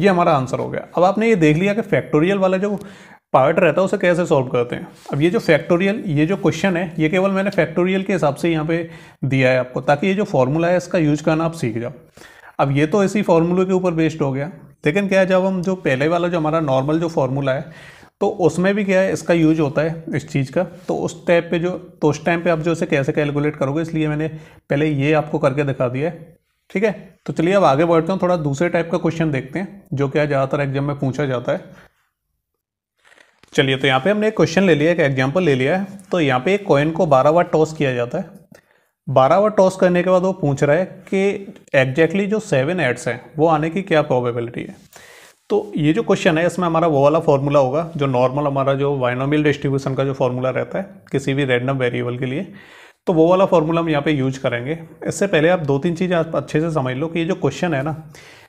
ये हमारा आंसर हो गया अब आपने ये देख लिया कि फैक्टोरियल वाला जो पार्ट रहता है उसे कैसे सॉल्व करते हैं अब ये जो फैक्टोरियल ये जो क्वेश्चन है ये केवल मैंने फैक्टोरियल के हिसाब से यहाँ पे दिया है आपको ताकि ये जो फॉर्मूला है इसका यूज करना आप सीख जाओ अब ये तो इसी फॉर्मूले के ऊपर बेस्ड हो गया लेकिन क्या जब हम जो पहले वाला जो हमारा नॉर्मल जो फार्मूला है तो उसमें भी क्या है इसका यूज होता है इस चीज़ का तो उस टाइप पे जो तो उस टाइम पे आप जो इसे कैसे कैलकुलेट करोगे इसलिए मैंने पहले ये आपको करके दिखा दिया है ठीक है तो चलिए अब आगे बढ़ते हैं थोड़ा दूसरे टाइप का क्वेश्चन देखते हैं जो कि ज़्यादातर एग्जाम में पूछा जाता है चलिए तो यहाँ पे हमने एक क्वेश्चन ले लिया एक एग्जाम्पल ले लिया है तो यहाँ पे एक कॉइन को बारह बार टॉस किया जाता है बारह बार टॉस करने के बाद वो पूछ रहा है कि एग्जैक्टली exactly जो सेवन एड्स हैं वो आने की क्या प्रॉबेबिलिटी है तो ये जो क्वेश्चन है इसमें हमारा वो वाला फॉर्मूला होगा जो नॉर्मल हमारा जो वाइनोमिल डिस्ट्रीब्यूशन का जो फॉर्मूला रहता है किसी भी रेंडम वेरिएबल के लिए तो वो वाला फॉर्मूला हम यहाँ पे यूज करेंगे इससे पहले आप दो तीन चीज़ आप अच्छे से समझ लो कि ये जो क्वेश्चन है ना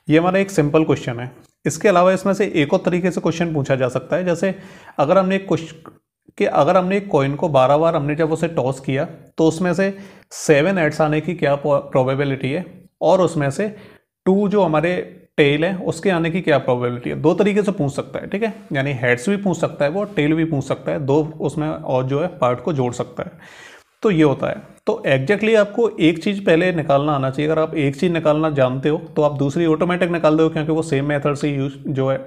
ये हमारा एक सिंपल क्वेश्चन है इसके अलावा इसमें से एक और तरीके से क्वेश्चन पूछा जा सकता है जैसे अगर हमने एक कि अगर हमने एक कॉइन को बारह बार हमने जब उसे टॉस किया तो उसमें से सेवन एड्स आने की क्या प्रोबेबिलिटी है और उसमें से टू जो हमारे टेल है उसके आने की क्या प्रोबेबिलिटी है दो तरीके से पूछ सकता है ठीक है यानी हेड्स भी पूछ सकता है वो टेल भी पूछ सकता है दो उसमें और जो है पार्ट को जोड़ सकता है तो ये होता है तो एग्जैक्टली आपको एक चीज़ पहले निकालना आना चाहिए अगर आप एक चीज़ निकालना जानते हो तो आप दूसरी ऑटोमेटिक निकाल दो क्योंकि वो सेम मेथड से यूज जो है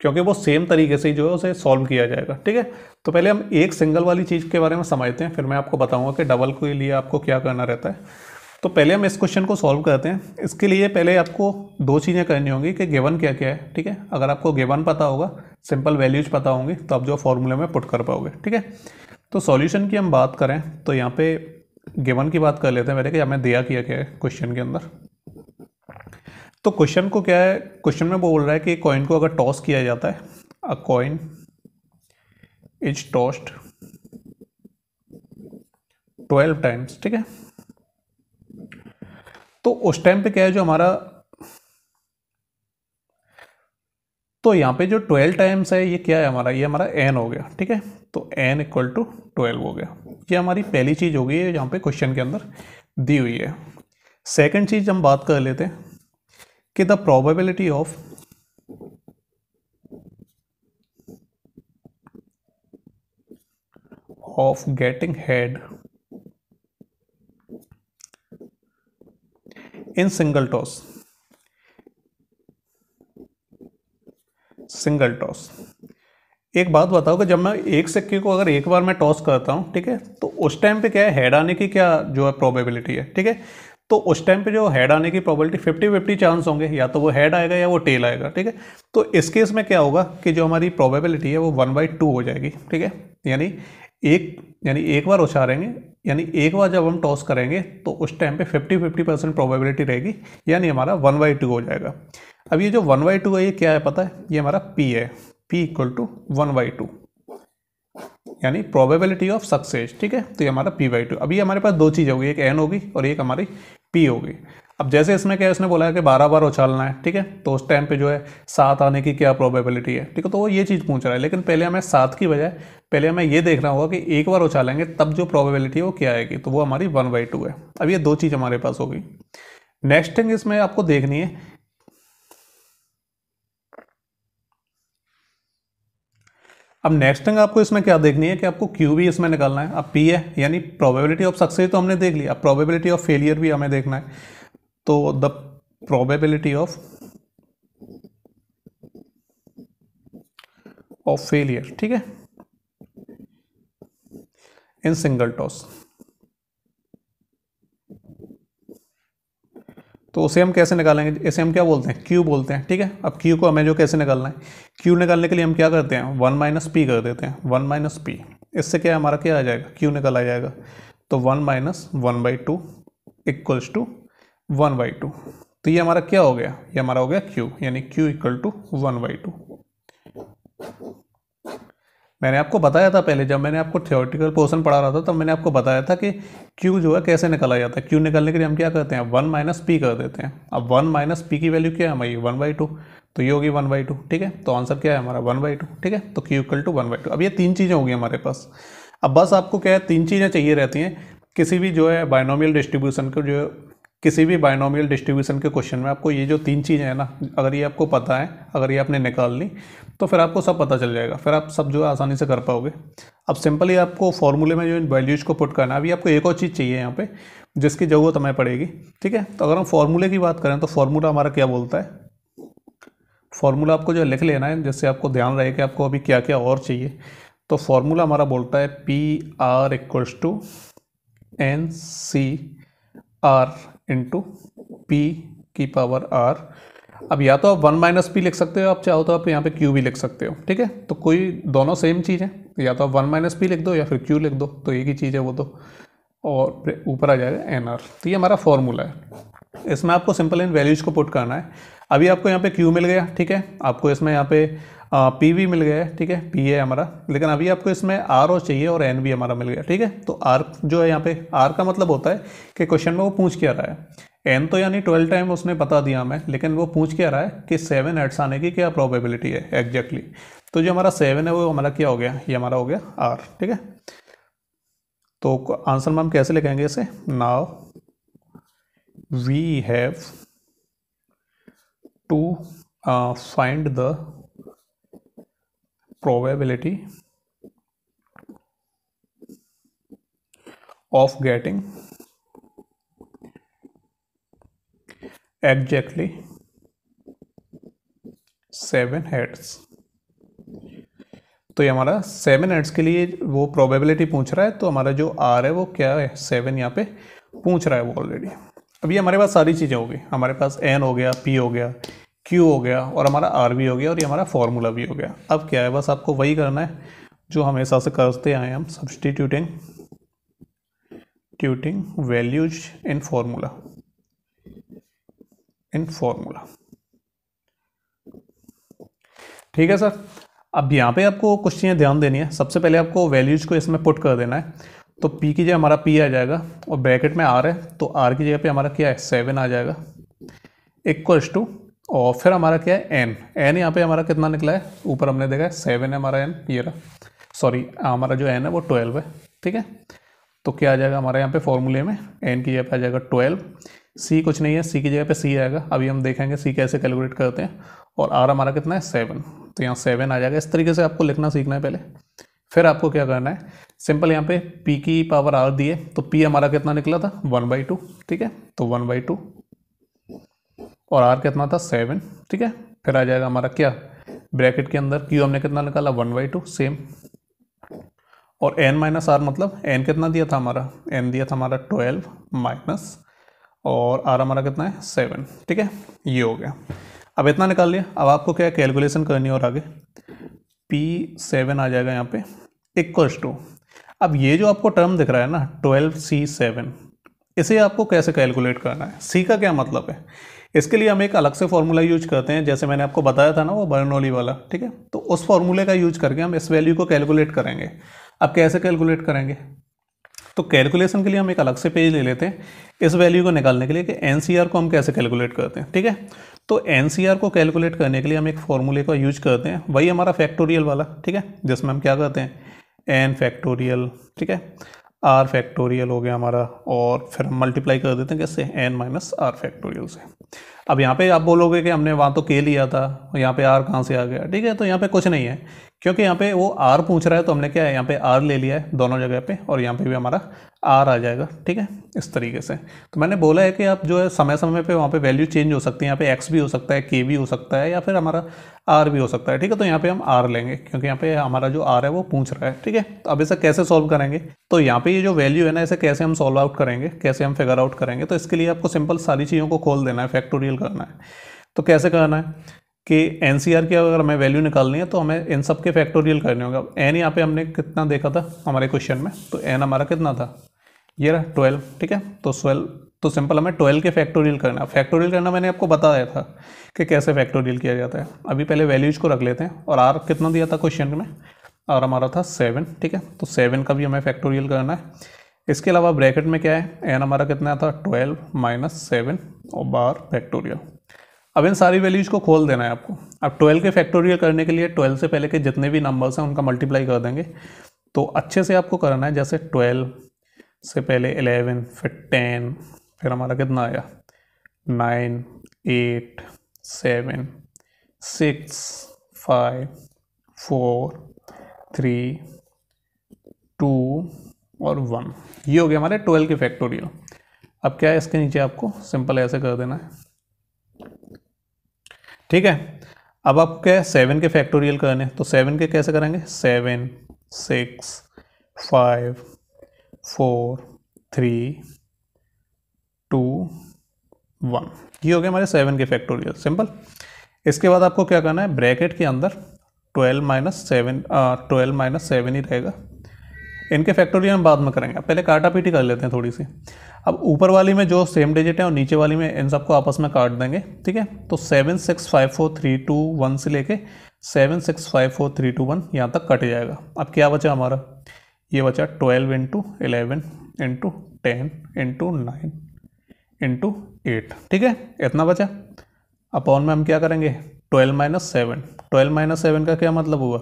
क्योंकि वो सेम तरीके से जो है उसे सॉल्व किया जाएगा ठीक है तो पहले हम एक सिंगल वाली चीज़ के बारे में समझते हैं फिर मैं आपको बताऊंगा कि डबल के लिए आपको क्या करना रहता है तो पहले हम इस क्वेश्चन को सॉल्व करते हैं इसके लिए पहले आपको दो चीज़ें करनी होंगी कि गेवन क्या क्या है ठीक है अगर आपको गेवन पता होगा सिंपल वैल्यूज पता होंगी तो आप जो फॉर्मूले में पुट कर पाओगे ठीक है तो सॉल्यूशन की हम बात करें तो यहाँ पे गिवन की बात कर लेते हैं मेरे कि हमें दिया किया क्या है क्वेश्चन के अंदर तो क्वेश्चन को क्या है क्वेश्चन में बोल रहा है कि कॉइन को अगर टॉस किया जाता है a coin is tossed twelve times ठीक है तो उस टाइम पे क्या है जो हमारा तो यहाँ पे जो ट्वेल्व टाइम्स है ये क्या है हमारा ये हमारा एन हो गया ठीक है तो एन इक्वल टू ट्वेल्व हो गया ये हमारी पहली चीज़ हो गई है जहाँ पे क्वेश्चन के अंदर दी हुई है सेकंड चीज़ हम बात कर लेते हैं कि the probability of of getting head in single toss single toss एक बात बताओ कि जब मैं एक सिक्के को अगर एक बार मैं टॉस करता हूँ ठीक है तो उस टाइम पे क्या है हेड आने की क्या जो है प्रोबेबिलिटी है ठीक है तो उस टाइम पे जो हेड आने की प्रोबेबिलिटी फिफ्टी फिफ्टी चांस होंगे या तो वो हेड आएगा या वो टेल आएगा ठीक है तो इस केस में क्या होगा कि जो हमारी प्रोबेबिलिटी है वो वन बाई टू हो जाएगी ठीक है यानी एक यानी एक बार उछारेंगे यानी एक बार जब हम टॉस करेंगे तो उस टाइम पे 50 50 परसेंट प्रोबेबिलिटी रहेगी यानी हमारा वन बाई टू हो जाएगा अब ये जो वन बाई टू है ये क्या है पता है ये हमारा पी है p equal to one by two यानी प्रोबेबिलिटी ऑफ सक्सेस ठीक है तो ये हमारा पी बाई टू अभी हमारे पास दो चीज़ होगी एक एन होगी और एक हमारी पी होगी अब जैसे इसमें क्या है उसने बोला है कि बारह बार उछालना है ठीक है तो उस टाइम पे जो है सात आने की क्या प्रोबेबिलिटी है ठीक है तो वो ये चीज़ पूछ रहा है लेकिन पहले हमें सात की बजाय पहले हमें ये देखना होगा कि एक बार उछालेंगे तब जो प्रोबेबिलिटी है वो क्या आएगी तो वो हमारी वन बाई टू है अब ये दो चीज़ हमारे पास होगी नेक्स्ट थिंग इसमें आपको देखनी है अब नेक्स्ट थिंग आपको इसमें क्या देखनी है कि आपको क्यू भी इसमें निकालना है अब पी है यानी प्रोबेबिलिटी ऑफ सक्सेस तो हमने देख लिया अब प्रोबेबिलिटी ऑफ फेलियर भी हमें देखना है तो the probability of of failure ठीक है इन सिंगल टॉस तो उसे हम कैसे निकालेंगे इसे हम क्या बोलते हैं क्यू बोलते हैं ठीक है अब क्यू को हमें जो कैसे निकालना है क्यू निकालने के लिए हम क्या करते हैं वन माइनस पी कर देते हैं वन माइनस पी इससे क्या हमारा क्या आ जाएगा क्यू निकल आ जाएगा तो one minus one by two equals to one by two तो ये हमारा क्या हो गया ये हमारा हो गया क्यू यानी q equal to one by two मैंने आपको बताया था पहले जब मैंने आपको थियोरटिकल पोर्सन पढ़ा रहा था तब तो मैंने आपको बताया था कि क्यू जो है कैसे निकाला जाता है क्यू निकालने के लिए हम क्या करते हैं वन माइनस पी कर देते हैं अब वन माइनस पी की वैल्यू क्या है हमारी वन बाई टू तो ये होगी वन बाई टू ठीक है तो आंसर क्या है हमारा वन बाई टू ठीक है तो q equal to one by two अब ये तीन चीज़ें होगी हमारे पास अब बस आपको क्या है तीन चीज़ें चाहिए रहती हैं किसी भी जो है बायनोमियल डिस्ट्रीब्यूशन को जो किसी भी बायनोमियल डिस्ट्रीब्यूशन के क्वेश्चन में आपको ये जो तीन चीज़ें हैं ना अगर ये आपको पता है अगर ये आपने निकाल ली तो फिर आपको सब पता चल जाएगा फिर आप सब जो है आसानी से कर पाओगे अब सिंपली आपको फॉर्मूले में जो इन वैल्यूज़ को पुट करना है अभी आपको एक और चीज़ चाहिए यहाँ पे जिसकी ज़रूरत हमें पड़ेगी ठीक है तो अगर हम फॉर्मूले की बात करें तो फॉर्मूला हमारा क्या बोलता है फॉर्मूला आपको जो लिख लेना है जिससे आपको ध्यान रहे कि आपको अभी क्या क्या और चाहिए तो फॉर्मूला हमारा बोलता है p r equals to n c r into p की पावर आर अब या तो आप वन माइनस पी लिख सकते हो आप चाहो तो आप यहाँ पे क्यू भी लिख सकते हो ठीक है तो कोई दोनों सेम चीज़ है तो या तो आप वन माइनस पी लिख दो या फिर क्यू लिख दो तो एक ही चीज़ है वो तो और ऊपर आ जाएगा एन आर तो ये हमारा फॉर्मूला है इसमें आपको सिंपल इन वैल्यूज को पुट करना है अभी आपको यहाँ पे क्यू मिल गया ठीक है आपको इसमें यहाँ पे पी वी मिल गया है ठीक है पी ए हमारा लेकिन अभी आपको इसमें आर ओ चाहिए और एन वी हमारा मिल गया ठीक है तो आर जो है यहाँ पे आर का मतलब होता है कि क्वेश्चन में वो पूछ क्या रहा है एन तो यानी ट्वेल्व टाइम उसने बता दिया हमें लेकिन वो पूछ क्या रहा है कि सेवन एट्स आने की क्या प्रोबेबिलिटी है एग्जैक्टली तो जो हमारा सेवन है वो हमारा क्या हो गया ये हमारा हो गया आर ठीक है तो आंसर में हम कैसे लिखेंगे इसे now we have to find the probability of getting exactly seven heads तो ये हमारा सेवन हेड्स के लिए वो प्रोबेबिलिटी पूछ रहा है तो हमारा जो आर है वो क्या है सेवन यहाँ पे पूछ रहा है वो ऑलरेडी अभी हमारे पास सारी चीज़ें होगी हमारे पास एन हो गया पी हो गया क्यू हो गया और हमारा आर भी हो गया और ये हमारा फार्मूला भी हो गया अब क्या है बस आपको वही करना है जो हमेशा से करते आए हम सब्सटीट्यूटिंग ट्यूटिंग values in formula in formula ठीक है सर अब यहाँ पे आपको कुछ चीज़ें ध्यान देनी है सबसे पहले आपको वैल्यूज को इसमें पुट कर देना है तो पी की जगह हमारा पी आ जाएगा और ब्रैकेट में आर है तो आर की जगह पे हमारा क्या है सेवन आ जाएगा इक्वल्स टू और फिर हमारा क्या है एन एन यहाँ पे हमारा कितना निकला है ऊपर हमने देखा है सेवन है हमारा एन ये रहा सॉरी हमारा जो एन है वो ट्वेल्व है ठीक है तो क्या आ जाएगा हमारे यहाँ पे फॉर्मूले में एन की जगह पे आ जाएगा ट्वेल्व सी कुछ नहीं है सी की जगह पे सी आएगा अभी हम देखेंगे सी कैसे कैलकुलेट करते हैं और आर हमारा कितना है सेवन तो यहाँ सेवन आ जाएगा इस तरीके से आपको लिखना सीखना है पहले फिर आपको क्या करना है सिंपल यहाँ पे पी की पावर आर दिए तो पी हमारा कितना निकला था वन बाई टू ठीक है तो वन बाई टू और आर कितना था सेवन ठीक है फिर आ जाएगा हमारा क्या ब्रैकेट के अंदर क्यू हमने कितना निकाला वन बाई टू सेम और एन माइनस आर मतलब एन कितना दिया था हमारा एन दिया था हमारा ट्वेल्व माइनस और आर हमारा कितना है सेवन ठीक है ये हो गया अब इतना निकाल लिया अब आपको क्या है कैलकुलेशन करनी और आगे पी सेवन आ जाएगा यहाँ पे इक्वस टू अब ये जो आपको टर्म दिख रहा है ना ट्वेल्व सी सेवन इसे आपको कैसे कैलकुलेट करना है सी का क्या मतलब है इसके लिए हम एक अलग से फार्मूला यूज करते हैं जैसे मैंने आपको बताया था ना वो बर्नोली वाला ठीक है तो उस फार्मूले का यूज करके हम इस वैल्यू को कैलकुलेट करेंगे अब कैसे कैलकुलेट करेंगे तो कैलकुलेशन के लिए हम एक अलग से पेज ले लेते हैं इस वैल्यू को निकालने के लिए कि एन को हम कैसे कैलकुलेट करते हैं ठीक है तो एन को कैलकुलेट करने के लिए हम एक फॉर्मूले का यूज करते हैं वही हमारा फैक्टोरियल वाला ठीक है जिसमें हम क्या करते हैं एन फैक्टोरियल ठीक है आर फैक्टोरियल हो गया हमारा और फिर हम मल्टीप्लाई कर देते हैं कैसे एन माइनस आर फैक्टोरियल से अब यहाँ पे आप बोलोगे कि हमने वहाँ तो के लिया था यहाँ पे आर कहाँ से आ गया ठीक है तो यहाँ पे कुछ नहीं है क्योंकि यहाँ पे वो आर पूछ रहा है तो हमने क्या है यहाँ पे आर ले लिया है दोनों जगह पे और यहाँ पे भी हमारा आर आ जाएगा ठीक है इस तरीके से तो मैंने बोला है कि आप जो है समय समय पे वहाँ पे वैल्यू चेंज हो सकती है यहाँ पे एक्स भी हो सकता है के भी हो सकता है या फिर हमारा आर भी हो सकता है ठीक है तो यहाँ पर हम आर लेंगे क्योंकि यहाँ पर हमारा जो आर है वो पूछ रहा है ठीक है तो अब इसे कैसे सॉल्व करेंगे तो यहाँ पे ये जो वैल्यू है ना इसे कैसे हम सॉल्व आउट करेंगे कैसे हम फिगर आउट करेंगे तो इसके लिए आपको सिंपल सारी चीज़ों को खोल देना है फैक्टोरियल करना है तो कैसे करना है कि एन सी आर की अगर हमें वैल्यू निकालनी है तो हमें इन सब के फैक्टोरियल करने होगा एन यहाँ पे हमने कितना देखा था हमारे क्वेश्चन में तो एन हमारा कितना था ये रहा ट्वेल्व ठीक है तो ट्वेल्व तो सिंपल हमें ट्वेल्व के फैक्टोरियल करना फैक्टोरियल करना मैंने आपको बताया था कि कैसे फैक्टोरियल किया जाता है अभी पहले वैल्यूज को रख लेते हैं और आर कितना दिया था क्वेश्चन में और हमारा था सेवन ठीक है तो सेवन का भी हमें फैक्टोरियल करना है इसके अलावा ब्रैकेट में क्या है एन हमारा कितना था ट्वेल्व माइनस सेवन और बार फैक्टोरियल अब इन सारी वैल्यूज को खोल देना है आपको अब ट्वेल्व के फैक्टोरियल करने के लिए ट्वेल्व से पहले के जितने भी नंबर्स हैं उनका मल्टीप्लाई कर देंगे तो अच्छे से आपको करना है जैसे ट्वेल्व से पहले एलेवन फिर टेन फिर हमारा कितना आया nine eight seven six five four three two और वन ये हो गया हमारे ट्वेल्व के फैक्टोरियल अब क्या है इसके नीचे आपको सिंपल ऐसे कर देना है ठीक है अब आप क्या है सेवन के फैक्टोरियल करने तो सेवन के कैसे करेंगे seven six five four three two one ये हो गया हमारे सेवन के फैक्टोरियल सिंपल इसके बाद आपको क्या करना है ब्रैकेट के अंदर twelve minus seven twelve minus seven ही रहेगा इनके फैक्टोरियल हम बाद में करेंगे पहले काटा पीटी कर लेते हैं थोड़ी सी अब ऊपर वाली में जो सेम डिजिट है और नीचे वाली में इन सबको आपस में काट देंगे ठीक है तो seven six five four three two one से लेके seven six five four three two one यहाँ तक कट जाएगा अब क्या बचा हमारा ये बचा twelve into eleven into ten into nine into eight ठीक है इतना बचा अपॉन में हम क्या करेंगे twelve minus seven twelve minus seven का क्या मतलब हुआ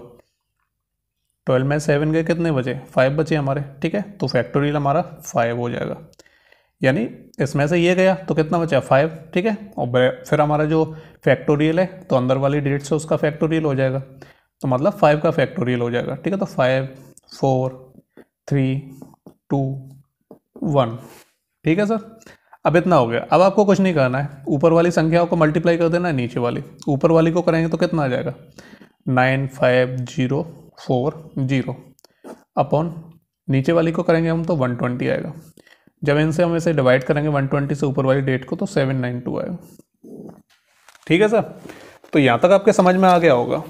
ट्वेल्व में सेवन गए कितने बचे फाइव बचे हमारे ठीक है तो फैक्टोरियल हमारा फाइव हो जाएगा यानी इसमें से ये गया तो कितना बचा फाइव ठीक है और फिर हमारा जो फैक्टोरियल है तो अंदर वाली डेट से उसका फैक्टोरियल हो जाएगा तो मतलब फाइव का फैक्टोरियल हो जाएगा ठीक है तो five four three two one ठीक है सर अब इतना हो गया अब आपको कुछ नहीं करना है ऊपर वाली संख्याओं को मल्टीप्लाई कर देना है नीचे वाली ऊपर वाली को करेंगे तो कितना आ जाएगा nine five zero four zero upon नीचे वाली को करेंगे हम तो वन ट्वेंटी आएगा जब इनसे हम इसे डिवाइड करेंगे वन ट्वेंटी से ऊपर वाली डेट को तो सेवन नाइन टू आएगा ठीक है सर तो यहाँ तक आपके समझ में आ गया होगा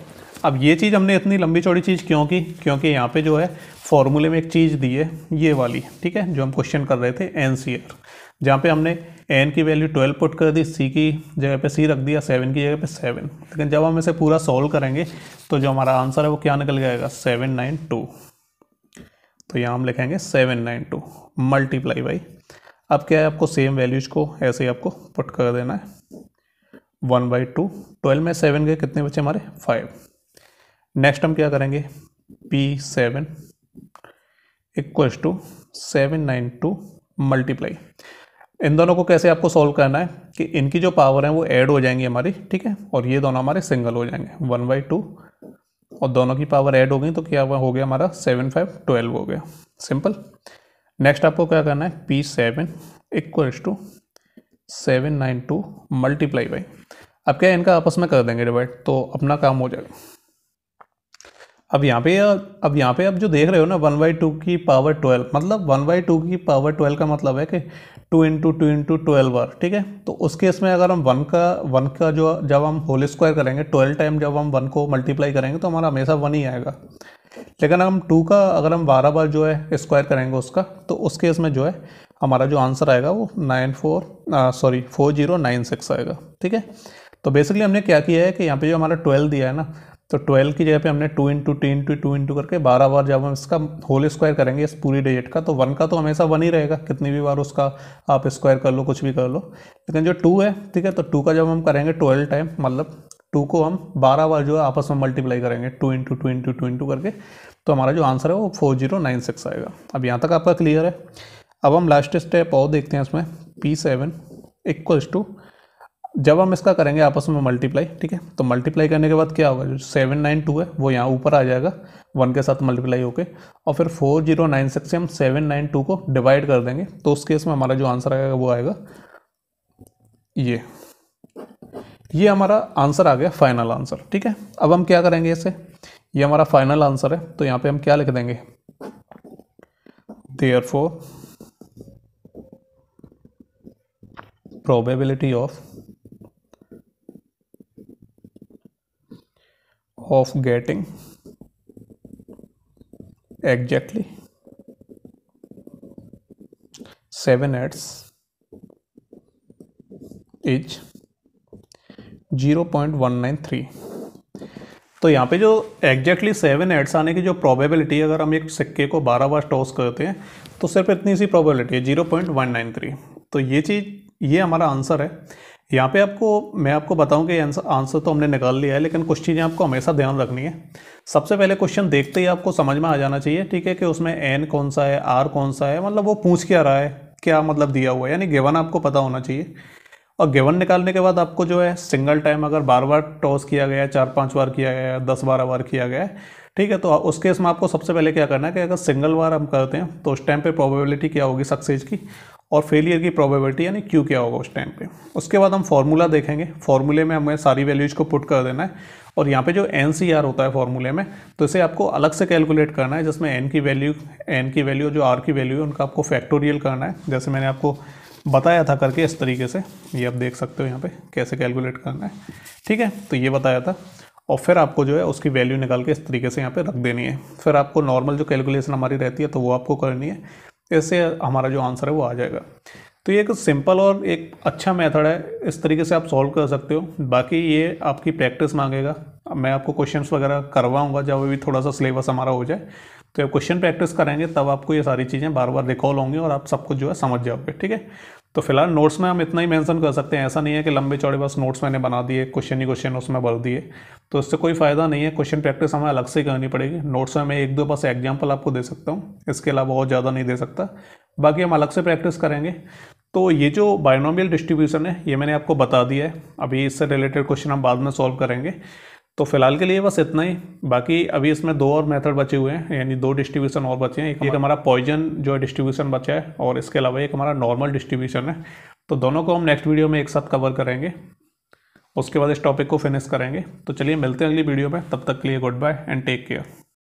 अब ये चीज़ हमने इतनी लंबी चौड़ी चीज़ क्यों की क्योंकि यहाँ पे जो है फॉर्मूले में एक चीज़ दी है ये वाली ठीक है जो हम क्वेश्चन कर रहे थे एन सी आर जहाँ पर हमने एन की वैल्यू ट्वेल्व पुट कर दी सी की जगह पे सी रख दिया सेवन की जगह पे सेवन लेकिन जब हम इसे पूरा सॉल्व करेंगे तो जो हमारा आंसर है वो क्या निकल जाएगा सेवन नाइन टू तो यहाँ हम लिखेंगे seven nine two multiply by अब क्या है आपको सेम वैल्यूज को ऐसे ही आपको पुट कर देना है वन बाई टू ट्वेल्व में सेवन गए कितने बचे हमारे फाइव नेक्स्ट हम क्या करेंगे P seven equals to seven nine two multiply इन दोनों को कैसे आपको सॉल्व करना है कि इनकी जो पावर है वो ऐड हो जाएंगी हमारी ठीक है और ये दोनों हमारे सिंगल हो जाएंगे वन बाई टू और दोनों की पावर ऐड हो गई तो क्या हो गया हमारा सेवन फाइव ट्वेल्व हो गया सिंपल नेक्स्ट आपको क्या करना है P seven equals to seven nine two multiply by अब क्या इनका आपस में कर देंगे डिवाइड तो अपना काम हो जाएगा अब यहाँ पे अब यहाँ पे आप जो देख रहे हो ना वन बाई टू की पावर ट्वेल्व मतलब वन बाई टू की पावर ट्वेल्व का मतलब है कि two into two into twelve आर ठीक है तो उस केस में अगर हम वन का वन का जो जब हम होल स्क्वायर करेंगे ट्वेल्व टाइम जब हम वन को मल्टीप्लाई करेंगे तो हमारा हमेशा वन ही आएगा लेकिन हम टू का अगर हम बारह बार जो है स्क्वायर करेंगे उसका तो उस केस में जो है हमारा जो आंसर आएगा वो nine four sorry four zero nine six आएगा ठीक है तो बेसिकली हमने क्या किया है कि यहाँ पे जो हमारा ट्वेल्व दिया है ना तो ट्वेल्व की जगह पे हमने two into two into two into करके बारह बार जब हम इसका होल स्क्वायर करेंगे इस पूरी डिजिट का तो वन का तो हमेशा वन ही रहेगा कितनी भी बार उसका आप स्क्वायर कर लो कुछ भी कर लो लेकिन जो टू है ठीक है तो टू का जब हम करेंगे ट्वेल्व टाइम मतलब टू को हम बारह बार जो है आपस में मल्टीप्लाई करेंगे two into two into two into करके तो हमारा जो आंसर है वो फोर जीरो नाइन सिक्स आएगा अब यहाँ तक आपका क्लियर है अब हम लास्ट स्टेप और देखते हैं इसमें पी सेवन इक्वल्स टू जब हम इसका करेंगे आपस में मल्टीप्लाई ठीक है तो मल्टीप्लाई करने के बाद क्या होगा जो सेवन नाइन टू है वो यहाँ ऊपर आ जाएगा वन के साथ मल्टीप्लाई होके और फिर फोर जीरो नाइन सिक्स से हम सेवन नाइन टू को डिवाइड कर देंगे तो उस केस में हमारा जो आंसर आएगा वो आएगा ये ये हमारा आंसर आ गया फाइनल आंसर ठीक है अब हम क्या करेंगे इसे ये हमारा फाइनल आंसर है तो यहाँ पर हम क्या लिख देंगे there four probability of of getting exactly seven heads is 0.193 तो यहाँ पे जो एग्जैक्टली सेवन एड्स आने की जो प्रोबेबिलिटी अगर हम एक सिक्के को बारह बार टॉस करते हैं तो सिर्फ इतनी सी प्रोबेबिलिटी है zero point one nine three तो ये चीज़ ये हमारा आंसर है यहाँ पे आपको मैं आपको बताऊं कि आंसर तो हमने निकाल लिया है लेकिन कुछ चीज़ें आपको हमेशा ध्यान रखनी है सबसे पहले क्वेश्चन देखते ही आपको समझ में आ जाना चाहिए ठीक है कि उसमें एन कौन सा है आर कौन सा है मतलब वो पूछ क्या रहा है क्या मतलब दिया हुआ है यानी गेवन आपको पता होना चाहिए और गेवन निकालने के बाद आपको जो है सिंगल टाइम अगर बार बार टॉस किया गया चार पाँच बार किया गया दस बारह बार किया गया ठीक है तो उस केस में आपको सबसे पहले क्या करना है कि अगर सिंगल बार हम करते हैं तो उस टाइम पे प्रोबेबिलिटी क्या होगी सक्सेस की और फेलियर की प्रोबेबिलिटी यानी क्यू क्या होगा उस टाइम पे उसके बाद हम फार्मूला देखेंगे फार्मूले में हमें सारी वैल्यूज को पुट कर देना है और यहाँ पे जो एन होता है फार्मूले में तो इसे आपको अलग से कैलकुलेट करना है जिसमें एन की वैल्यू एन की वैल्यू जो आर की वैल्यू है उनका आपको फैक्टोरियल करना है जैसे मैंने आपको बताया था करके इस तरीके से ये आप देख सकते हो यहाँ पर कैसे कैलकुलेट करना है ठीक है तो ये बताया था और फिर आपको जो है उसकी वैल्यू निकाल के इस तरीके से यहाँ पे रख देनी है फिर आपको नॉर्मल जो कैलकुलेशन हमारी रहती है तो वो आपको करनी है इससे हमारा जो आंसर है वो आ जाएगा तो ये एक सिंपल और एक अच्छा मेथड है इस तरीके से आप सॉल्व कर सकते हो बाकी ये आपकी प्रैक्टिस मांगेगा मैं आपको क्वेश्चन वगैरह करवाऊँगा जब अभी थोड़ा सा सिलेबस हमारा हो जाए तो क्वेश्चन प्रैक्टिस करेंगे तब आपको ये सारी चीज़ें बार बार रिकॉल होंगी और आप सब कुछ जो है समझ जाओगे ठीक है तो फिलहाल नोट्स में हम इतना ही मेंशन कर सकते हैं ऐसा नहीं है कि लंबे चौड़े बस नोट्स मैंने बना दिए क्वेश्चन ही क्वेश्चन उसमें भर दिए तो इससे कोई फ़ायदा नहीं है क्वेश्चन प्रैक्टिस हमें अलग से करनी पड़ेगी नोट्स में मैं एक दो बस एग्जाम्पल आपको दे सकता हूँ इसके अलावा और ज़्यादा नहीं दे सकता बाकी हम अलग से प्रैक्टिस करेंगे तो ये जो बायोनोमियल डिस्ट्रीब्यूशन है ये मैंने आपको बता दिया है अभी इससे रिलेटेड क्वेश्चन हम बाद में सॉल्व करेंगे तो फिलहाल के लिए बस इतना ही बाकी अभी इसमें दो और मेथड बचे हुए हैं यानी दो डिस्ट्रीब्यूशन और बचे हैं एक, एक हमारा पॉइजन जो है डिस्ट्रीब्यूशन बचा है और इसके अलावा एक हमारा नॉर्मल डिस्ट्रीब्यूशन है तो दोनों को हम नेक्स्ट वीडियो में एक साथ कवर करेंगे उसके बाद इस टॉपिक को फिनिश करेंगे तो चलिए मिलते हैं अगली वीडियो में तब तक के लिए good bye and take care